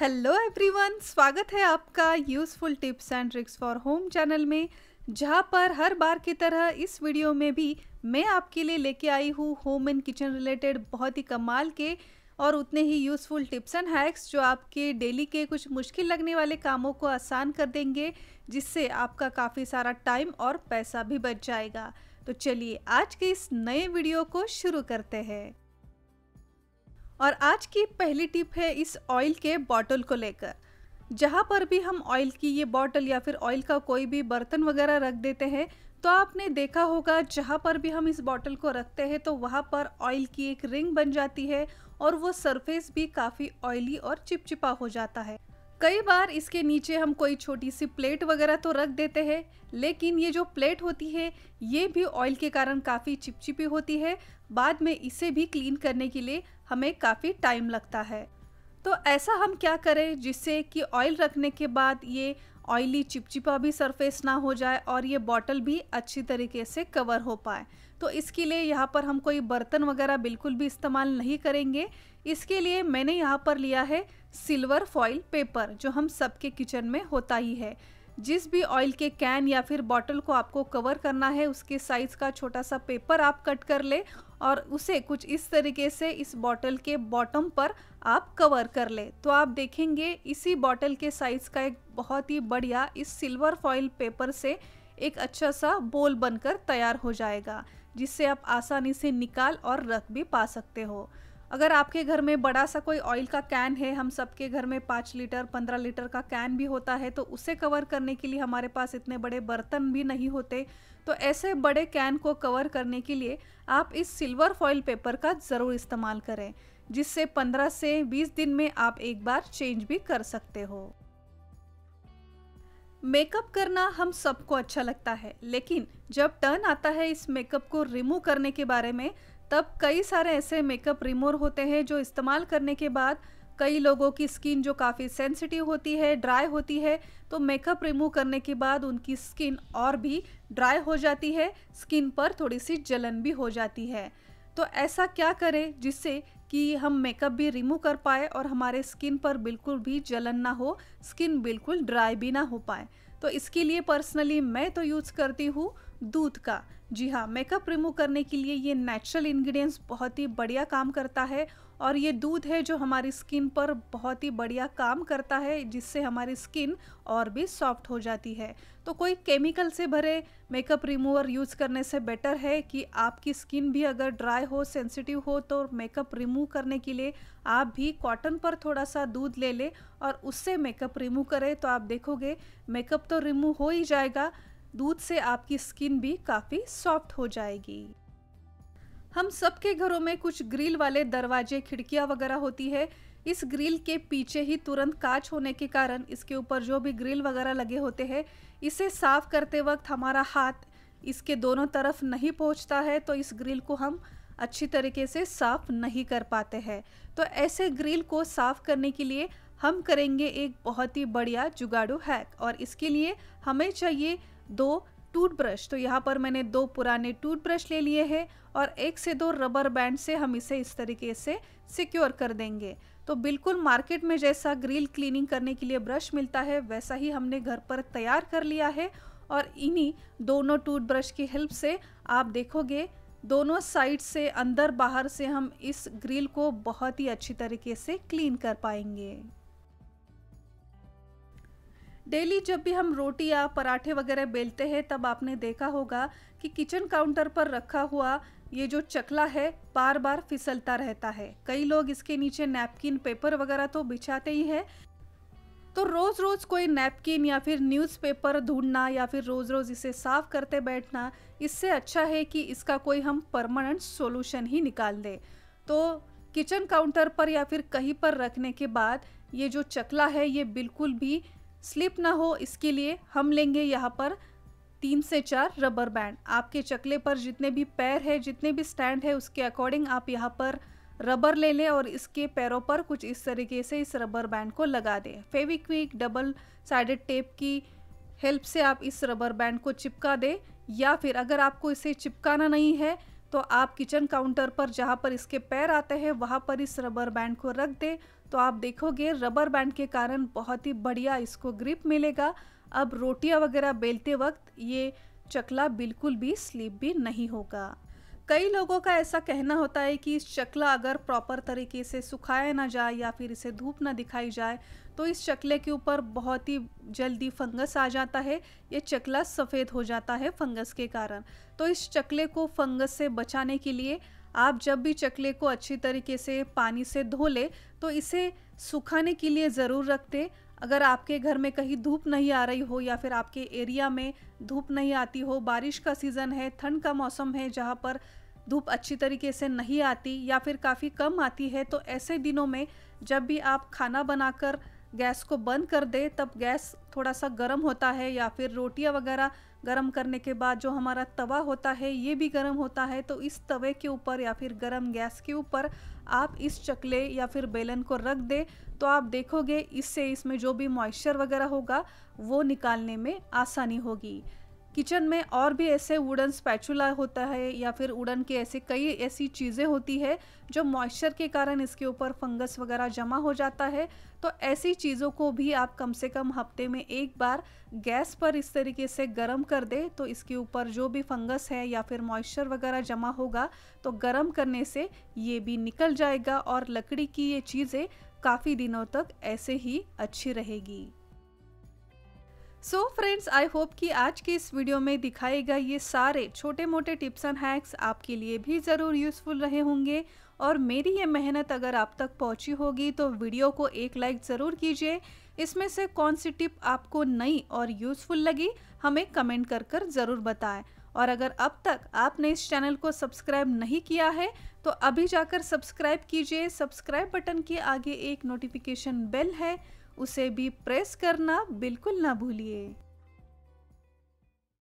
hello everyone स्वागत है आपका useful tips and tricks for home channel में जहाँ पर हर बार की तरह इस वीडियो में भी मैं आपके लिए लेके आई हूँ होम एंड किचन रिलेटेड बहुत ही कमाल के और उतने ही यूज़फुल टिप्स एंड हैक्स जो आपके डेली के कुछ मुश्किल लगने वाले कामों को आसान कर देंगे जिससे आपका काफ़ी सारा टाइम और पैसा भी बच जाएगा तो चलिए आज के इस नए वीडियो को शुरू करते हैं और आज की पहली टिप है इस ऑयल के बॉटल को लेकर जहाँ पर भी हम ऑयल की ये बॉटल या फिर ऑयल का कोई भी बर्तन वगैरह रख देते हैं तो आपने देखा होगा जहाँ पर भी हम इस बॉटल को रखते हैं तो वहाँ पर ऑयल की एक रिंग बन जाती है और वो सरफेस भी काफ़ी ऑयली और चिपचिपा हो जाता है कई बार इसके नीचे हम कोई छोटी सी प्लेट वगैरह तो रख देते हैं लेकिन ये जो प्लेट होती है ये भी ऑयल के कारण काफ़ी चिपचिपी होती है बाद में इसे भी क्लीन करने के लिए हमें काफ़ी टाइम लगता है तो ऐसा हम क्या करें जिससे कि ऑयल रखने के बाद ये ऑयली चिपचिपा भी सरफेस ना हो जाए और ये बॉटल भी अच्छी तरीके से कवर हो पाए तो इसके लिए यहाँ पर हम कोई बर्तन वगैरह बिल्कुल भी इस्तेमाल नहीं करेंगे इसके लिए मैंने यहाँ पर लिया है सिल्वर फॉइल पेपर जो हम सबके किचन में होता ही है जिस भी ऑयल के कैन या फिर बॉटल को आपको कवर करना है उसके साइज़ का छोटा सा पेपर आप कट कर ले और उसे कुछ इस तरीके से इस बॉटल के बॉटम पर आप कवर कर ले तो आप देखेंगे इसी बॉटल के साइज़ का एक बहुत ही बढ़िया इस सिल्वर फॉइल पेपर से एक अच्छा सा बोल बनकर तैयार हो जाएगा जिससे आप आसानी से निकाल और रख भी पा सकते हो अगर आपके घर में बड़ा सा कोई ऑयल का कैन है हम सबके घर में पाँच लीटर पंद्रह लीटर का कैन भी होता है तो उसे कवर करने के लिए हमारे पास इतने बड़े बर्तन भी नहीं होते तो ऐसे बड़े कैन को कवर करने के लिए आप इस सिल्वर फॉइल पेपर का ज़रूर इस्तेमाल करें जिससे 15 से 20 दिन में आप एक बार चेंज भी कर सकते हो मेकअप करना हम सबको अच्छा लगता है लेकिन जब टर्न आता है इस मेकअप को रिमूव करने के बारे में तब कई सारे ऐसे मेकअप रिमूवर होते हैं जो इस्तेमाल करने के बाद कई लोगों की स्किन जो काफ़ी सेंसिटिव होती है ड्राई होती है तो मेकअप रिमूव करने के बाद उनकी स्किन और भी ड्राई हो जाती है स्किन पर थोड़ी सी जलन भी हो जाती है तो ऐसा क्या करें जिससे कि हम मेकअप भी रिमूव कर पाए और हमारे स्किन पर बिल्कुल भी जलन ना हो स्किन बिल्कुल ड्राई भी ना हो पाए तो इसके लिए पर्सनली मैं तो यूज़ करती हूँ दूध का जी हाँ मेकअप रिमूव करने के लिए ये नेचुरल इंग्रेडिएंट्स बहुत ही बढ़िया काम करता है और ये दूध है जो हमारी स्किन पर बहुत ही बढ़िया काम करता है जिससे हमारी स्किन और भी सॉफ्ट हो जाती है तो कोई केमिकल से भरे मेकअप रिमूवर यूज़ करने से बेटर है कि आपकी स्किन भी अगर ड्राई हो सेंसिटिव हो तो मेकअप रिमूव करने के लिए आप भी कॉटन पर थोड़ा सा दूध ले लें और उससे मेकअप रिमूव करें तो आप देखोगे मेकअप तो रिमूव हो ही जाएगा दूध से आपकी स्किन भी काफ़ी सॉफ्ट हो जाएगी हम सबके घरों में कुछ ग्रिल वाले दरवाजे खिड़कियाँ वगैरह होती है इस ग्रिल के पीछे ही तुरंत कांच होने के कारण इसके ऊपर जो भी ग्रिल वगैरह लगे होते हैं इसे साफ करते वक्त हमारा हाथ इसके दोनों तरफ नहीं पहुंचता है तो इस ग्रिल को हम अच्छी तरीके से साफ नहीं कर पाते हैं तो ऐसे ग्रिल को साफ करने के लिए हम करेंगे एक बहुत ही बढ़िया जुगाड़ू हैक और इसके लिए हमें चाहिए दो टूथब्रश तो यहाँ पर मैंने दो पुराने टूथब्रश ले लिए हैं और एक से दो रबर बैंड से हम इसे इस तरीके से सिक्योर कर देंगे तो बिल्कुल मार्केट में जैसा ग्रिल क्लीनिंग करने के लिए ब्रश मिलता है वैसा ही हमने घर पर तैयार कर लिया है और इन्हीं दोनों टूथब्रश की हेल्प से आप देखोगे दोनों साइड से अंदर बाहर से हम इस ग्रिल को बहुत ही अच्छी तरीके से क्लीन कर पाएंगे डेली जब भी हम रोटी या पराठे वगैरह बेलते हैं तब आपने देखा होगा कि किचन काउंटर पर रखा हुआ ये जो चकला है बार बार फिसलता रहता है कई लोग इसके नीचे नैपकिन पेपर वगैरह तो बिछाते ही है तो रोज़ रोज़ कोई नैपकिन या फिर न्यूज़पेपर ढूंढना या फिर रोज़ रोज़ इसे साफ़ करते बैठना इससे अच्छा है कि इसका कोई हम परमानेंट सोल्यूशन ही निकाल दें तो किचन काउंटर पर या फिर कहीं पर रखने के बाद ये जो चकला है ये बिल्कुल भी स्लिप ना हो इसके लिए हम लेंगे यहाँ पर तीन से चार रबर बैंड आपके चकले पर जितने भी पैर है जितने भी स्टैंड है उसके अकॉर्डिंग आप यहाँ पर रबर ले लें और इसके पैरों पर कुछ इस तरीके से इस रबर बैंड को लगा दें फेविक्विक डबल साइडेड टेप की हेल्प से आप इस रबर बैंड को चिपका दें या फिर अगर आपको इसे चिपकाना नहीं है तो आप किचन काउंटर पर जहाँ पर इसके पैर आते हैं वहाँ पर इस रबर बैंड को रख दें तो आप देखोगे रबर बैंड के कारण बहुत ही बढ़िया इसको ग्रिप मिलेगा अब रोटियाँ वगैरह बेलते वक्त ये चकला बिल्कुल भी स्लिप भी नहीं होगा कई लोगों का ऐसा कहना होता है कि इस चकला अगर प्रॉपर तरीके से सुखाया ना जाए या फिर इसे धूप ना दिखाई जाए तो इस चकले के ऊपर बहुत ही जल्दी फंगस आ जाता है ये चकला सफ़ेद हो जाता है फंगस के कारण तो इस चकले को फंगस से बचाने के लिए आप जब भी चकले को अच्छी तरीके से पानी से धो ले तो इसे सुखाने के लिए ज़रूर रख दें अगर आपके घर में कहीं धूप नहीं आ रही हो या फिर आपके एरिया में धूप नहीं आती हो बारिश का सीज़न है ठंड का मौसम है जहाँ पर धूप अच्छी तरीके से नहीं आती या फिर काफ़ी कम आती है तो ऐसे दिनों में जब भी आप खाना बनाकर गैस को बंद कर दे तब गैस थोड़ा सा गर्म होता है या फिर रोटियां वगैरह गर्म करने के बाद जो हमारा तवा होता है ये भी गर्म होता है तो इस तवे के ऊपर या फिर गर्म गैस के ऊपर आप इस चकले या फिर बेलन को रख दे तो आप देखोगे इससे इसमें जो भी मॉइस्चर वगैरह होगा वो निकालने में आसानी होगी किचन में और भी ऐसे वुडन स्पैचुला होता है या फिर वुडन के ऐसे कई ऐसी चीज़ें होती है जो मॉइस्चर के कारण इसके ऊपर फंगस वगैरह जमा हो जाता है तो ऐसी चीज़ों को भी आप कम से कम हफ्ते में एक बार गैस पर इस तरीके से गर्म कर दे तो इसके ऊपर जो भी फंगस है या फिर मॉइस्चर वगैरह जमा होगा तो गर्म करने से ये भी निकल जाएगा और लकड़ी की ये चीज़ें काफ़ी दिनों तक ऐसे ही अच्छी रहेगी सो फ्रेंड्स आई होप कि आज के इस वीडियो में दिखाए गए ये सारे छोटे मोटे टिप्स एंड हैक्स आपके लिए भी ज़रूर यूज़फुल रहे होंगे और मेरी ये मेहनत अगर आप तक पहुंची होगी तो वीडियो को एक लाइक ज़रूर कीजिए इसमें से कौन सी टिप आपको नई और यूज़फुल लगी हमें कमेंट कर कर ज़रूर बताएं और अगर अब तक आपने इस चैनल को सब्सक्राइब नहीं किया है तो अभी जाकर सब्सक्राइब कीजिए सब्सक्राइब बटन के आगे एक नोटिफिकेशन बेल है उसे भी प्रेस करना बिल्कुल ना भूलिए